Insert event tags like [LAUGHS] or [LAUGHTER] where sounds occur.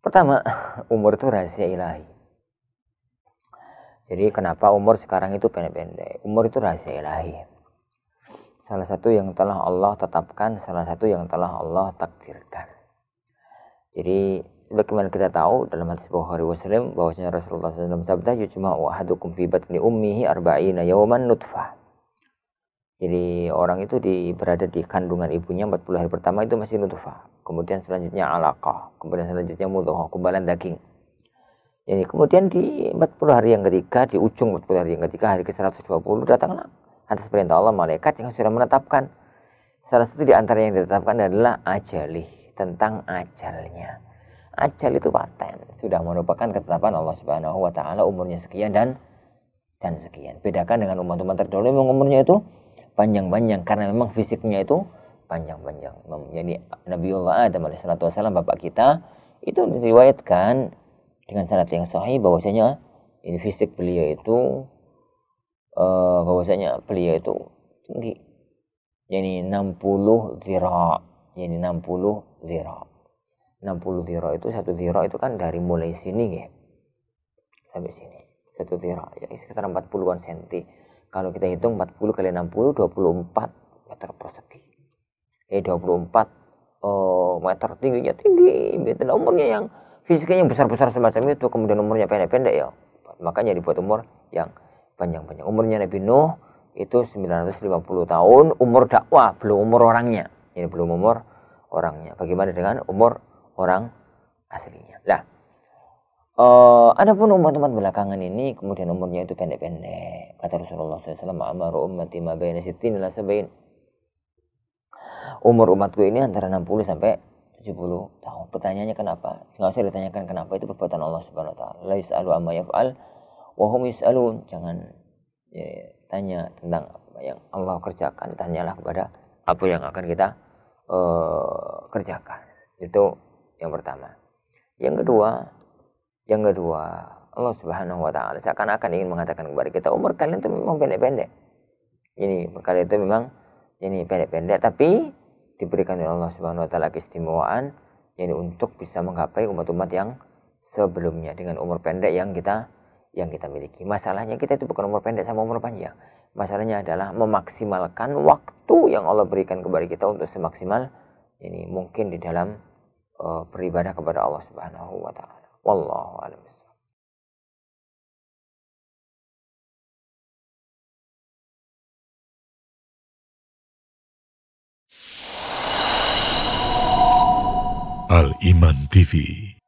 Pertama, [LAUGHS] umur itu rahasia ilahi. Jadi kenapa umur sekarang itu pendek-pendek? Umur itu rahasia ilahi. Salah satu yang telah Allah tetapkan, salah satu yang telah Allah takdirkan. Jadi bagaimana kita tahu dalam hadis Bukhari Muslim bahwasanya Rasulullah SAW sabda yujma ya wahadukum fi batni ummihi arba'ina yawman nutfah. Jadi orang itu di, berada di kandungan ibunya 40 hari pertama itu masih nutfah kemudian selanjutnya alaqah, kemudian selanjutnya mudhoh, kumbalan daging. Ini kemudian di 40 hari yang ketiga, di ujung 40 hari yang ketiga, hari ke-120 datanglah atas perintah Allah malaikat yang sudah menetapkan. Salah satu di antara yang ditetapkan adalah ajalih tentang ajalnya. Ajal itu paten, sudah merupakan ketetapan Allah Subhanahu wa taala umurnya sekian dan dan sekian. Bedakan dengan umat-umat terdahulu yang umurnya itu panjang-panjang karena memang fisiknya itu panjang-panjang. Jadi Nabiullah Adam alaihissalatu wassalam bapak kita itu diriwayatkan dengan sanad yang sahih bahwasanya ini fisik beliau itu uh, bahwasanya beliau itu tinggi. Jadi 60 zira, jadi 60 zira. 60 zira itu satu zira itu kan dari mulai sini ya. Sampai sini. Satu zira ya sekitar 40-an senti. Kalau kita hitung 40 kali 60 24 E 24 uh, meter tingginya tinggi beda umurnya yang fisiknya yang besar-besar semacam itu kemudian umurnya pendek-pendek ya makanya dibuat umur yang panjang-panjang umurnya Nabi Nuh itu 950 tahun umur dakwah belum umur orangnya ini belum umur orangnya bagaimana dengan umur orang aslinya lah Uh, eh, pun umat-umat belakangan ini kemudian umurnya itu pendek-pendek. Kata Rasulullah SAW, "Amaru ummati ma bayna sittin la sabain umur umatku ini antara 60 sampai 70 tahun. Pertanyaannya kenapa? Nggak usah ditanyakan kenapa itu perbuatan Allah Subhanahu wa taala. La yasalu amma yaf'al wa hum yasalun. Jangan ya, tanya tentang apa yang Allah kerjakan, tanyalah kepada apa yang akan kita uh, kerjakan. Itu yang pertama. Yang kedua, yang kedua, Allah Subhanahu wa taala seakan-akan ingin mengatakan kepada kita umur kalian itu memang pendek-pendek. Ini perkara itu memang ini pendek-pendek tapi diberikan oleh Allah Subhanahu wa taala keistimewaan yaitu untuk bisa menggapai umat-umat yang sebelumnya dengan umur pendek yang kita yang kita miliki. Masalahnya kita itu bukan umur pendek sama umur panjang. Masalahnya adalah memaksimalkan waktu yang Allah berikan kepada kita untuk semaksimal ini mungkin di dalam uh, beribadah kepada Allah Subhanahu wa taala. Wallahu a'lam. Al Iman TV.